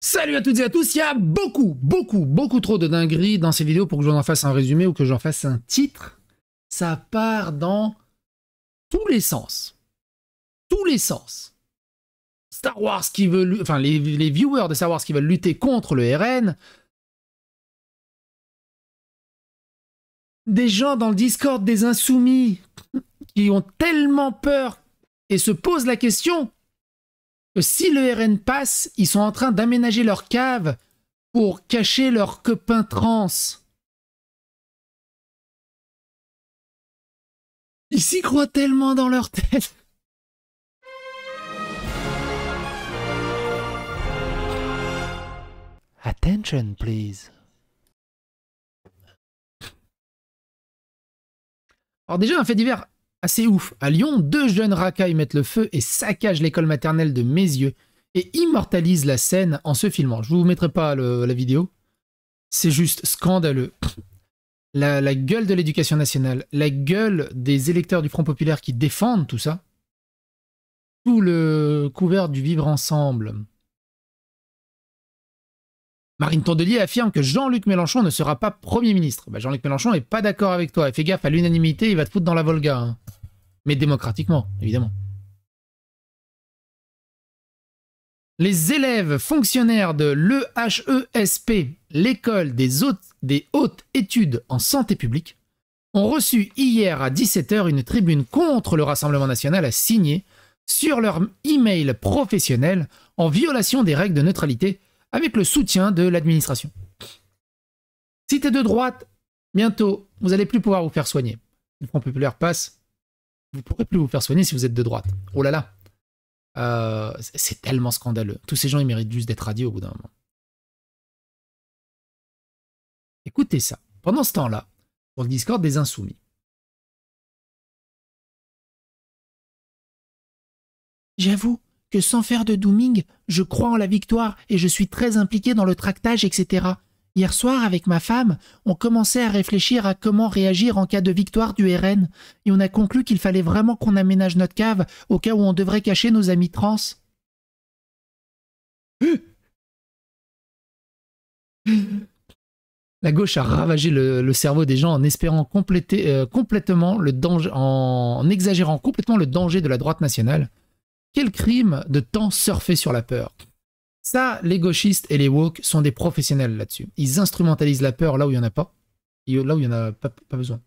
Salut à toutes et à tous, il y a beaucoup, beaucoup, beaucoup trop de dingueries dans ces vidéos pour que j'en fasse un résumé ou que j'en fasse un titre. Ça part dans tous les sens. Tous les sens. Star Wars qui veut... Enfin, les, les viewers de Star Wars qui veulent lutter contre le RN. Des gens dans le Discord des Insoumis qui ont tellement peur et se posent la question si le RN passe, ils sont en train d'aménager leur cave pour cacher leur copain trans. Ils s'y croient tellement dans leur tête. Attention, please. Alors déjà, un fait divers assez ouf. À Lyon, deux jeunes racailles mettent le feu et saccagent l'école maternelle de mes yeux et immortalisent la scène en se filmant. Je vous mettrai pas la vidéo. C'est juste scandaleux. La, la gueule de l'éducation nationale, la gueule des électeurs du Front Populaire qui défendent tout ça. Tout le couvert du vivre ensemble. Marine Tondelier affirme que Jean-Luc Mélenchon ne sera pas Premier ministre. Bah, Jean-Luc Mélenchon n'est pas d'accord avec toi. fais gaffe, à l'unanimité, il va te foutre dans la Volga. Hein. Mais démocratiquement, évidemment. Les élèves fonctionnaires de l'EHESP, l'école des, hautes, des hautes études en santé publique, ont reçu hier à 17h une tribune contre le Rassemblement national à signer sur leur email professionnel en violation des règles de neutralité avec le soutien de l'administration. Si t'es de droite, bientôt, vous n'allez plus pouvoir vous faire soigner. Le Front Populaire passe, vous ne pourrez plus vous faire soigner si vous êtes de droite. Oh là là euh, C'est tellement scandaleux. Tous ces gens, ils méritent juste d'être radiés au bout d'un moment. Écoutez ça. Pendant ce temps-là, pour le Discord des Insoumis, J'avoue, que sans faire de dooming, je crois en la victoire et je suis très impliqué dans le tractage, etc. Hier soir, avec ma femme, on commençait à réfléchir à comment réagir en cas de victoire du RN, et on a conclu qu'il fallait vraiment qu'on aménage notre cave au cas où on devrait cacher nos amis trans. La gauche a ravagé le, cerveau des gens en espérant compléter, euh, complètement le danger, en exagérant complètement le danger de la droite nationale. Quel crime de tant surfer sur la peur Ça, les gauchistes et les woke sont des professionnels là-dessus. Ils instrumentalisent la peur là où il n'y en a pas, et là où il n'y en a pas, besoin.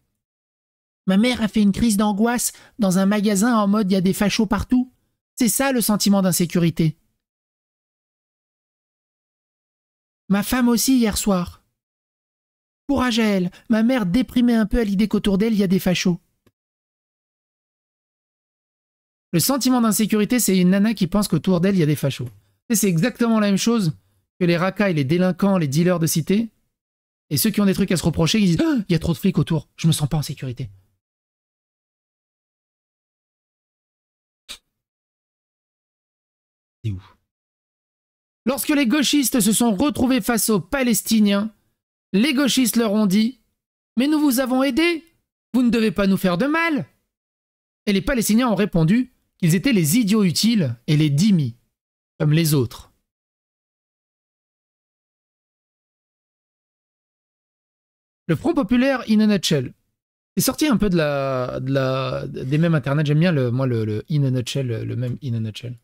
Ma mère a fait une crise d'angoisse dans un magasin en mode il y a des fachos partout. C'est ça le sentiment d'insécurité. Ma femme aussi hier soir. Courage à elle, ma mère déprimait un peu à l'idée qu'autour d'elle il y a des fachos. Le sentiment d'insécurité, c'est une nana qui pense qu'autour d'elle, il y a des fachos. C'est exactement la même chose que les racailles, les délinquants, les dealers de cité. Et ceux qui ont des trucs à se reprocher, ils disent ah, Il y a trop de flics autour, je me sens pas en sécurité. C'est ouf. Lorsque les gauchistes se sont retrouvés face aux Palestiniens, les gauchistes leur ont dit Mais nous vous avons aidés, vous ne devez pas nous faire de mal. Et les Palestiniens ont répondu ils étaient les idiots utiles et les dimis, comme les autres. Le Front Populaire in a nutshell. C'est sorti un peu de la, des mêmes internets, J'aime bien le, moi le, in a nutshell, le même in a nutshell.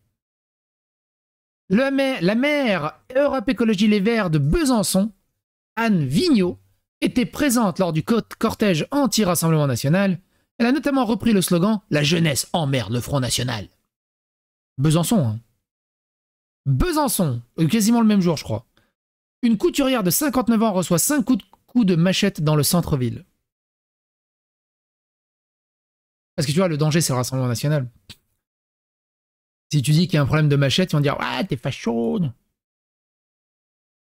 la maire Europe Écologie Les Verts de Besançon, Anne Vigneault, était présente lors du cortège anti-Rassemblement National elle a notamment repris le slogan La jeunesse emmerde le Front National. Besançon, hein. Besançon, quasiment le même jour, je crois. Une couturière de 59 ans reçoit 5 coups de, machette dans le centre-ville. Parce que tu vois, le danger, c'est le Rassemblement National. Si tu dis qu'il y a un problème de machette, ils vont dire Ouais, ah, t'es facho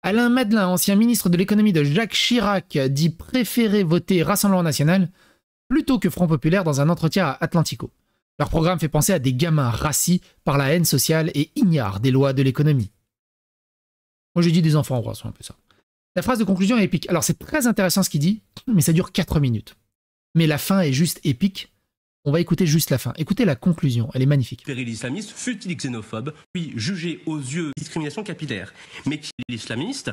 Alain Madelin, ancien ministre de l'économie de Jacques Chirac, dit préférer voter Rassemblement National plutôt que Front Populaire dans un entretien à Atlantico. Leur programme fait penser à des gamins rassis par la haine sociale et ignares des lois de l'économie. Moi j'ai dit des enfants en c'est un peu ça. La phrase de conclusion est épique. Alors c'est très intéressant ce qu'il dit, mais ça dure 4 minutes. Mais la fin est juste épique. On va écouter juste la fin. Écoutez la conclusion, elle est magnifique. Péril islamiste, fut-il xénophobe, puis jugé aux yeux discrimination capillaire, mais qui l'islamiste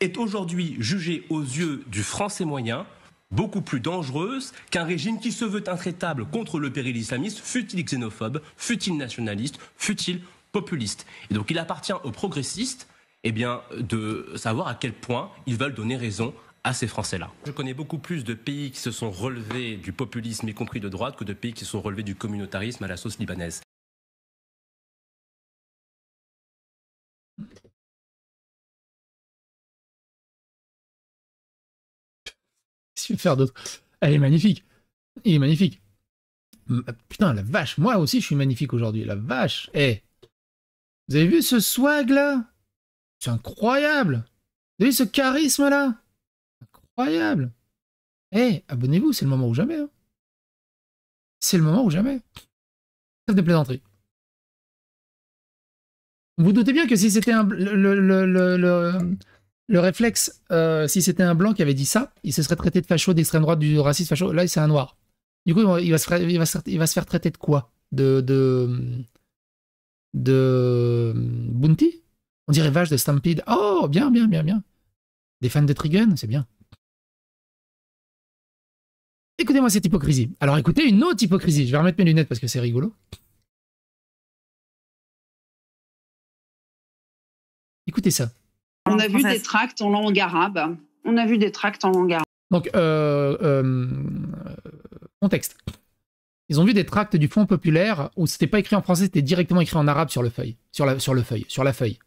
est aujourd'hui jugé aux yeux du français moyen beaucoup plus dangereuse qu'un régime qui se veut intraitable contre le péril islamiste, fut-il xénophobe, fut-il nationaliste, fut-il populiste. Et donc il appartient aux progressistes eh bien, de savoir à quel point ils veulent donner raison à ces Français-là. Je connais beaucoup plus de pays qui se sont relevés du populisme, y compris de droite, que de pays qui se sont relevés du communautarisme à la sauce libanaise. faire d'autres. Elle est magnifique. Il est magnifique. Putain, la vache. Moi aussi, je suis magnifique aujourd'hui. La vache. Eh. Vous avez vu ce swag là C'est incroyable. Vous avez vu ce charisme là Incroyable. Eh, abonnez-vous, c'est le moment ou jamais. Hein. C'est le moment ou jamais. fait des plaisanteries. Vous, vous doutez bien que si c'était un, le, le, le, le le réflexe, euh, si c'était un blanc qui avait dit ça, il se serait traité de facho, d'extrême droite, du raciste facho. Là, c'est un noir. Du coup, il va se, faire, traiter de quoi de, de, de. Bounty On dirait vache de Stampede. Oh, bien, bien, bien, bien. Des fans de Trigun, c'est bien. Écoutez-moi cette hypocrisie. Alors écoutez une autre hypocrisie. Je vais remettre mes lunettes parce que c'est rigolo. Écoutez ça. On a vu des tracts en langue arabe. On a vu des tracts en langue arabe. Donc, euh, euh, contexte. Ils ont vu des tracts du Front populaire où c'était pas écrit en français, c'était directement écrit en arabe sur le feuille, sur la, sur le feuille, sur la feuille.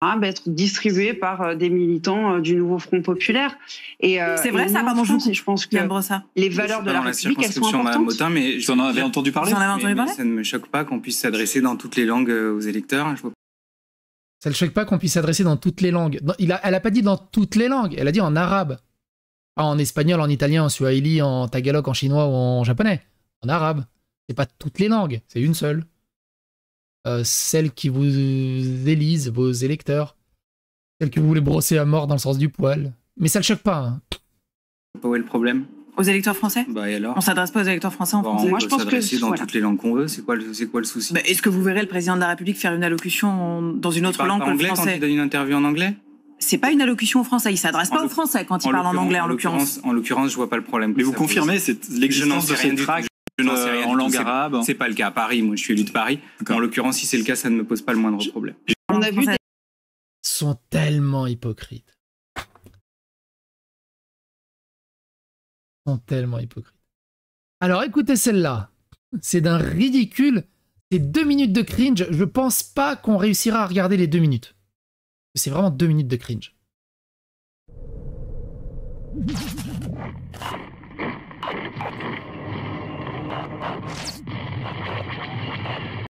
Arabe ah, bah, être distribué par euh, des militants du nouveau Front populaire. Et c'est vrai, ça, pardon, je pense que ça. les valeurs de la, République elles sont importantes. mais j'en avais entendu parler. J'en avais entendu parler. ça ne me choque pas qu'on puisse s'adresser dans toutes les langues aux électeurs. Je vois ça ne choque pas qu'on puisse s'adresser dans toutes les langues. elle n'a pas dit dans toutes les langues, elle a dit en arabe. Ah, en espagnol, en italien, en swahili, en tagalog, en chinois ou en japonais. En arabe. C'est pas toutes les langues, c'est une seule. Euh, celle qui vous élise, vos électeurs. Celle que vous voulez brosser à mort dans le sens du poil. Mais ça le choque pas. Pas hein. où est le problème aux électeurs français bah, et On s'adresse pas aux électeurs français en bah, français. Moi, je pense que dans toutes les langues qu'on veut. C'est quoi, c'est quoi le souci bah, Est-ce que vous verrez le président de la République faire une allocution dans une autre langue que le français quand il donne une interview en anglais c'est pas une allocution en Français. Il s'adresse pas en Français quand il parle en anglais, en l'occurrence. En l'occurrence, je vois pas le problème. Mais vous confirmez l'existence de cette euh, En langue arabe. C'est pas le cas à Paris. Moi, je suis élu de Paris. En l'occurrence, si c'est le cas, ça ne me pose pas le moindre problème. On a vu sont tellement hypocrites. sont tellement hypocrites. Alors écoutez celle-là. C'est d'un ridicule. C'est deux minutes de cringe. Je pense pas qu'on réussira à regarder les deux minutes. C'est vraiment deux minutes de cringe.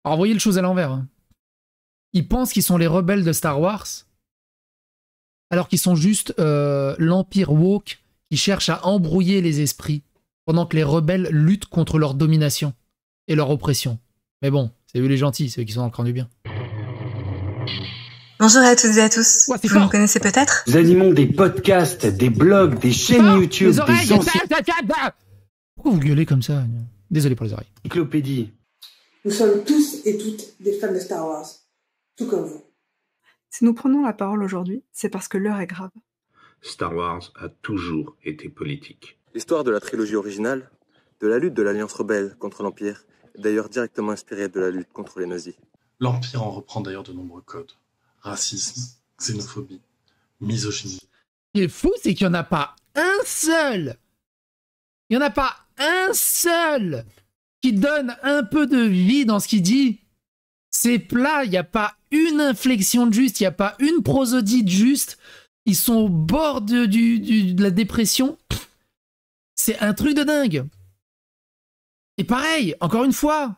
Alors voyez le chose à l'envers. Hein. Ils pensent qu'ils sont les rebelles de Star Wars, alors qu'ils sont juste euh, l'Empire woke qui cherchent à embrouiller les esprits pendant que les rebelles luttent contre leur domination et leur oppression. Mais bon, c'est eux les gentils, ceux qui sont dans le camp du bien. Bonjour à toutes et à tous. vous me connaissez peut-être Nous animons des podcasts, des blogs, des chaînes YouTube, des Pourquoi vous gueulez comme ça Désolé pour les oreilles. Cyclopédie. Nous sommes tous et toutes des fans de Star Wars, tout comme vous. Si nous prenons la parole aujourd'hui, c'est parce que l'heure est grave. Star Wars a toujours été politique. L'histoire de la trilogie originale, de la lutte de l'Alliance rebelle contre l'Empire, est d'ailleurs directement inspirée de la lutte contre les nazis. L'Empire en reprend d'ailleurs de nombreux codes. Racisme, xénophobie, misogynie. Ce qui est fou, c'est qu'il n'y en a pas un seul Il n'y en a pas un seul qui donne un peu de vie dans ce qu'il dit. C'est plat, il n'y a pas une inflexion de juste, il n'y a pas une prosodie de juste. Ils sont au bord de, du, de la dépression. C'est un truc de dingue. Et pareil, encore une fois,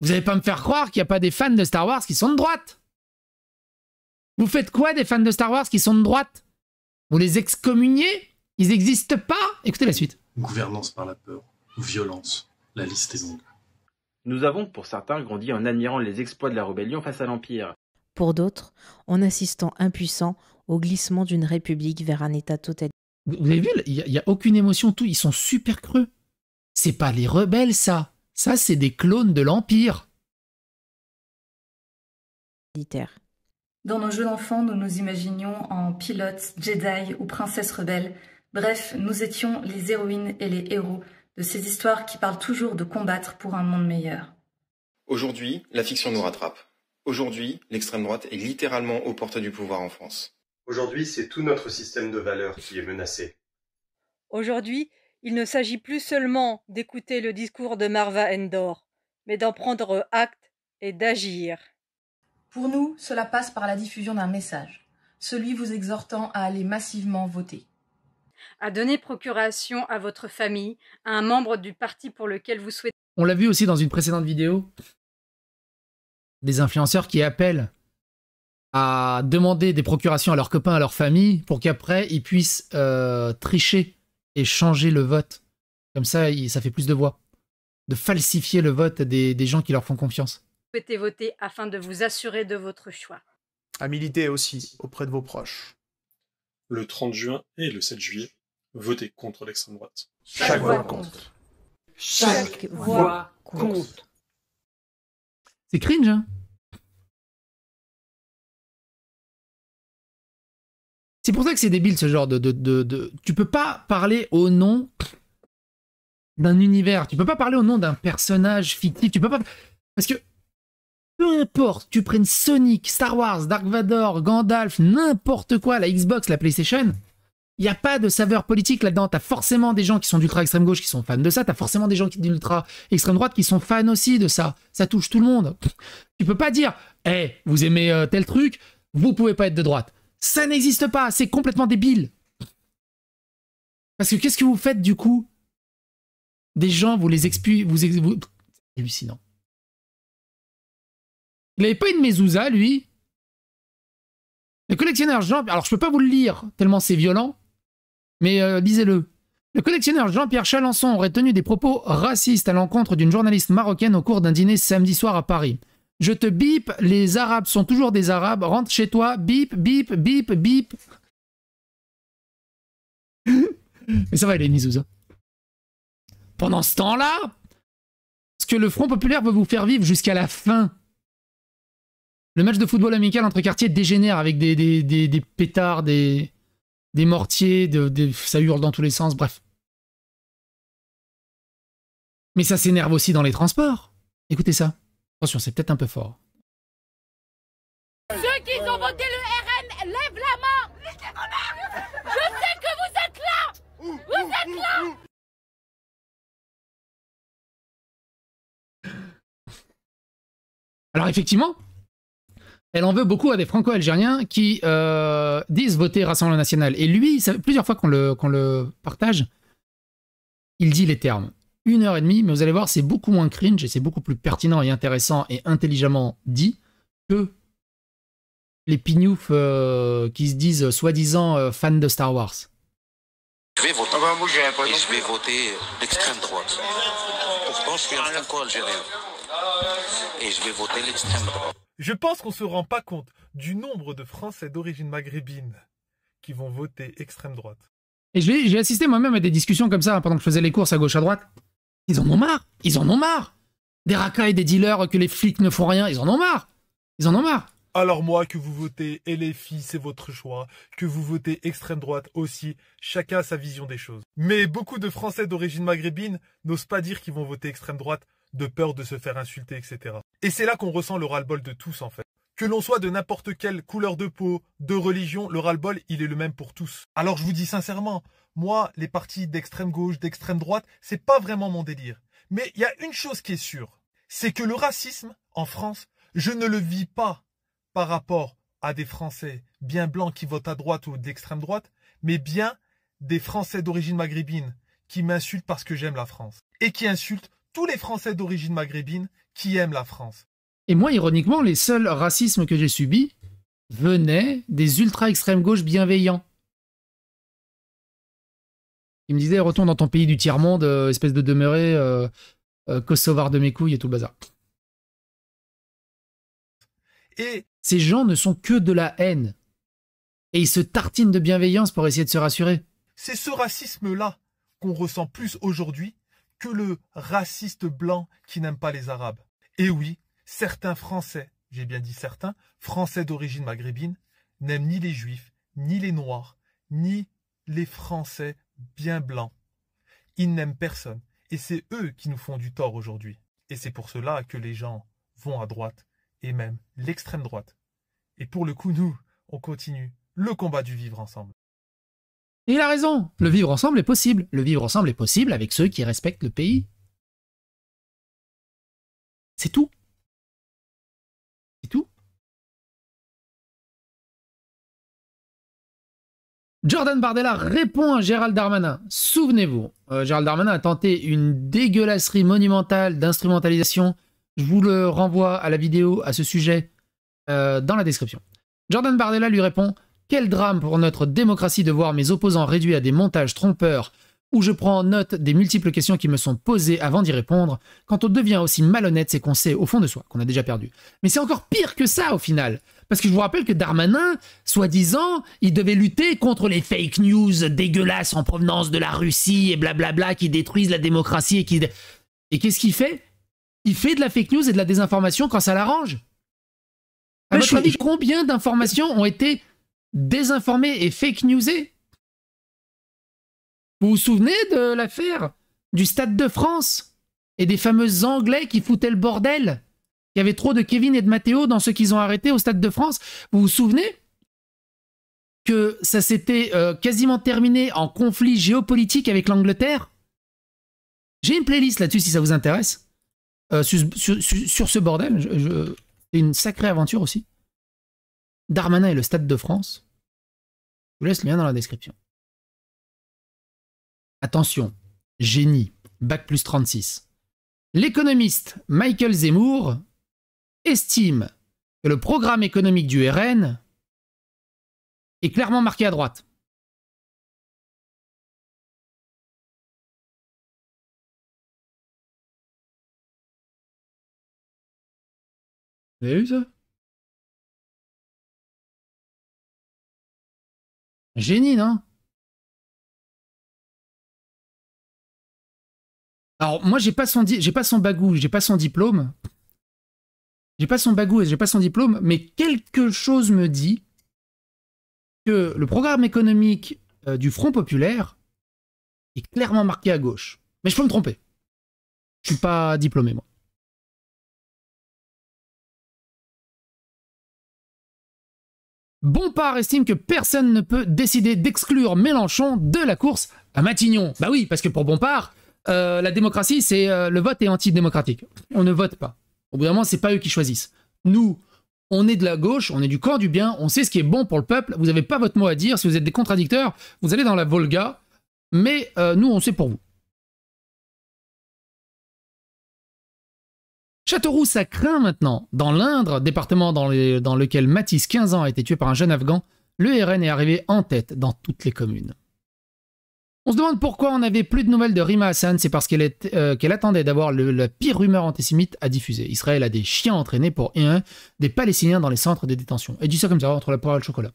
vous n'allez pas me faire croire qu'il n'y a pas des fans de Star Wars qui sont de droite. Vous faites quoi des fans de Star Wars qui sont de droite Vous les excommuniez Ils n'existent pas Écoutez la suite. Gouvernance par la peur, violence, la liste est longue. Nous avons, pour certains, grandi en admirant les exploits de la rébellion face à l'Empire, pour d'autres, en assistant impuissant au glissement d'une république vers un État total. Vous avez vu, il n'y a, aucune émotion, tout, ils sont super creux. C'est pas les rebelles, ça. Ça, c'est des clones de l'Empire. Dans nos jeux d'enfants, nous nous imaginions en pilotes, Jedi ou princesses rebelles. Bref, nous étions les héroïnes et les héros de ces histoires qui parlent toujours de combattre pour un monde meilleur. Aujourd'hui, la fiction nous rattrape. Aujourd'hui, l'extrême droite est littéralement aux portes du pouvoir en France. Aujourd'hui, c'est tout notre système de valeurs qui est menacé. Aujourd'hui, il ne s'agit plus seulement d'écouter le discours de Marva Endor, mais d'en prendre acte et d'agir. Pour nous, cela passe par la diffusion d'un message, celui vous exhortant à aller massivement voter. À donner procuration à votre famille, à un membre du parti pour lequel vous souhaitez. On l'a vu aussi dans une précédente vidéo, des influenceurs qui appellent à demander des procurations à leurs copains, à leur famille, pour qu'après ils puissent euh, tricher et changer le vote. Comme ça, ça fait plus de voix. De falsifier le vote des, gens qui leur font confiance. Vous souhaitez voter afin de vous assurer de votre choix. À militer aussi auprès de vos proches. Le 30 juin et le 7 juillet, votez contre l'extrême droite. Chaque, voix compte. Chaque, voix compte. C'est cringe, hein C'est pour ça que c'est débile ce genre de, Tu peux pas parler au nom d'un univers, tu peux pas parler au nom d'un personnage fictif, tu peux pas... Parce que peu importe, tu prennes Sonic, Star Wars, Dark Vador, Gandalf, n'importe quoi, la Xbox, la PlayStation, il n'y a pas de saveur politique là-dedans. as forcément des gens qui sont d'ultra-extrême gauche qui sont fans de ça. tu as forcément des gens qui sont d'ultra-extrême droite qui sont fans aussi de ça. Ça touche tout le monde. Tu peux pas dire, hé, eh, vous aimez euh, tel truc, vous pouvez pas être de droite. Ça n'existe pas. C'est complètement débile. Parce que qu'est-ce que vous faites du coup Des gens, vous les expulsez. Vous, C'est hallucinant. Il n'avait pas une mezouza, lui. Le collectionneur Jean, alors je peux pas vous le lire tellement c'est violent, mais euh, lisez-le. Le collectionneur Jean-Pierre Chalençon aurait tenu des propos racistes à l'encontre d'une journaliste marocaine au cours d'un dîner samedi soir à Paris. Je te bip, les Arabes sont toujours des Arabes, rentre chez toi, bip, bip, bip, bip. mais ça va, il est Nizouza. Hein. Pendant ce temps-là, ce que le Front Populaire veut vous faire vivre jusqu'à la fin. Le match de football amical entre quartiers dégénère avec des, des pétards, des, des mortiers, de, ça hurle dans tous les sens, bref. Mais ça s'énerve aussi dans les transports. Écoutez ça. Attention, c'est peut-être un peu fort. Ceux qui ont voté le RN, lèvent la main Je sais que vous êtes là Vous êtes là Alors effectivement, elle en veut beaucoup à des franco-algériens qui euh, disent voter Rassemblement National. Et lui, plusieurs fois qu'on le, partage, il dit les termes. Une heure et demie, mais vous allez voir, c'est beaucoup moins cringe et c'est beaucoup plus pertinent et intéressant et intelligemment dit que les pignoufs euh, qui se disent euh, soi-disant fans de Star Wars. Je vais voter. Ah bah, je vais voter l'extrême droite. un franco-algérien. Et je vais voter l'extrême droite. Je pense qu'on ne se rend pas compte du nombre de Français d'origine maghrébine qui vont voter extrême droite. Et j'ai assisté moi-même à des discussions comme ça hein, pendant que je faisais les courses à gauche à droite. Ils en ont marre, ils en ont marre. Des racailles, des dealers que les flics ne font rien, ils en ont marre. Ils en ont marre. Alors moi, que vous votez et les c'est votre choix. Que vous votez extrême droite aussi, chacun a sa vision des choses. Mais beaucoup de Français d'origine maghrébine n'osent pas dire qu'ils vont voter extrême droite de peur de se faire insulter, etc. Et c'est là qu'on ressent le ras-le-bol de tous, en fait. Que l'on soit de n'importe quelle couleur de peau, de religion, le ras-le-bol, il est le même pour tous. Alors je vous dis sincèrement, moi, les partis d'extrême gauche, d'extrême droite, c'est pas vraiment mon délire. Mais il y a une chose qui est sûre, c'est que le racisme, en France, je ne le vis pas par rapport à des Français bien blancs qui votent à droite ou d'extrême droite, mais bien des Français d'origine maghrébine qui m'insultent parce que j'aime la France et qui insultent tous les Français d'origine maghrébine qui aiment la France. Et moi, ironiquement, les seuls racismes que j'ai subis venaient des ultra extrêmes gauche bienveillants. Ils me disaient retourne dans ton pays du tiers-monde, euh, espèce de demeuré, euh, euh, kosovar de mes couilles et tout le bazar. Et ces gens ne sont que de la haine. Et ils se tartinent de bienveillance pour essayer de se rassurer. C'est ce racisme-là qu'on ressent plus aujourd'hui que le raciste blanc qui n'aime pas les Arabes. Et oui, certains Français, j'ai bien dit certains, Français d'origine maghrébine, n'aiment ni les Juifs, ni les Noirs, ni les Français bien blancs. Ils n'aiment personne. Et c'est eux qui nous font du tort aujourd'hui. Et c'est pour cela que les gens vont à droite, et même l'extrême droite. Et pour le coup, nous, on continue le combat du vivre ensemble. Et il a raison. Le vivre ensemble est possible. Le vivre ensemble est possible avec ceux qui respectent le pays. C'est tout. C'est tout. Jordan Bardella répond à Gérald Darmanin. Souvenez-vous, euh, Gérald Darmanin a tenté une dégueulasserie monumentale d'instrumentalisation. Je vous le renvoie à la vidéo à ce sujet euh, dans la description. Jordan Bardella lui répond quel drame pour notre démocratie de voir mes opposants réduits à des montages trompeurs où je prends note des multiples questions qui me sont posées avant d'y répondre. Quand on devient aussi malhonnête, c'est qu'on sait au fond de soi qu'on a déjà perdu. Mais c'est encore pire que ça au final. Parce que je vous rappelle que Darmanin, soi-disant, il devait lutter contre les fake news dégueulasses en provenance de la Russie et blablabla qui détruisent la démocratie et qui... Et qu'est-ce qu'il fait Il fait de la fake news et de la désinformation quand ça l'arrange. À votre avis, combien d'informations ont été désinformés et fake newsés Vous vous souvenez de l'affaire du Stade de France et des fameux Anglais qui foutaient le bordel Il y avait trop de Kevin et de Matteo dans ceux qu'ils ont arrêté au Stade de France. Vous vous souvenez que ça s'était euh, quasiment terminé en conflit géopolitique avec l'Angleterre J'ai une playlist là-dessus si ça vous intéresse. Euh, sur, sur, ce bordel, c'est une sacrée aventure aussi. Darmanin et le Stade de France. Je vous laisse le lien dans la description. Attention, génie, bac plus 36. L'économiste Michael Zemmour estime que le programme économique du RN est clairement marqué à droite. Génie, non Alors moi j'ai pas son j'ai pas son bagou, j'ai pas son diplôme. J'ai pas son bagou et j'ai pas son diplôme, mais quelque chose me dit que le programme économique euh, du Front populaire est clairement marqué à gauche. Mais je peux me tromper. Je suis pas diplômé moi. Bompard estime que personne ne peut décider d'exclure Mélenchon de la course à Matignon. Bah oui, parce que pour Bompard, euh, la démocratie, c'est euh, le vote est antidémocratique. On ne vote pas. Au bout d'un moment, c'est pas eux qui choisissent. Nous, on est de la gauche, on est du corps du bien, on sait ce qui est bon pour le peuple. Vous n'avez pas votre mot à dire. Si vous êtes des contradicteurs, vous allez dans la Volga. Mais euh, nous, on sait pour vous. Châteauroux, ça craint maintenant. Dans l'Indre, département dans, lequel Matisse, 15 ans, a été tué par un jeune Afghan, le RN est arrivé en tête dans toutes les communes. On se demande pourquoi on n'avait plus de nouvelles de Rima Hassan, c'est parce qu'elle euh, attendait d'avoir la pire rumeur antisémite à diffuser. Israël a des chiens entraînés pour 1 des Palestiniens dans les centres de détention. Et du ça comme ça, entre la poire et le chocolat.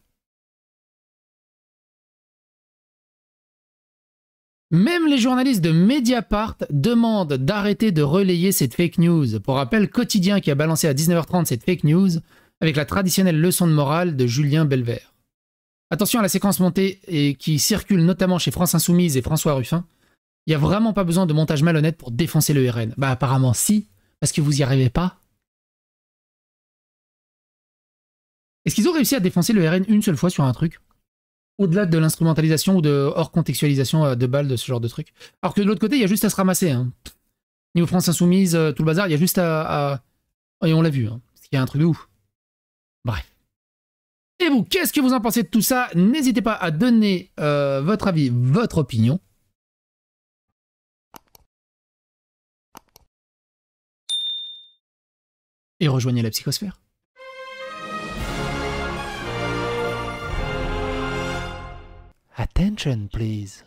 Même les journalistes de Mediapart demandent d'arrêter de relayer cette fake news. Pour rappel, Quotidien qui a balancé à 19h30 cette fake news avec la traditionnelle leçon de morale de Julien Belvert. Attention à la séquence montée et qui circule notamment chez France Insoumise et François Ruffin. Il n'y a vraiment pas besoin de montage malhonnête pour défoncer le RN. Bah apparemment si, parce que vous y arrivez pas. Est-ce qu'ils ont réussi à défoncer le RN une seule fois sur un truc au-delà de l'instrumentalisation ou de hors-contextualisation euh, de balles, de ce genre de truc. Alors que de l'autre côté, il y a juste à se ramasser. Hein. Niveau France Insoumise, euh, tout le bazar, il y a juste à. Et on l'a vu, hein. y a un truc de ouf. Bref. Et vous, qu'est-ce que vous en pensez de tout ça N'hésitez pas à donner euh, votre avis, votre opinion. Et rejoignez la psychosphère. Attention, please.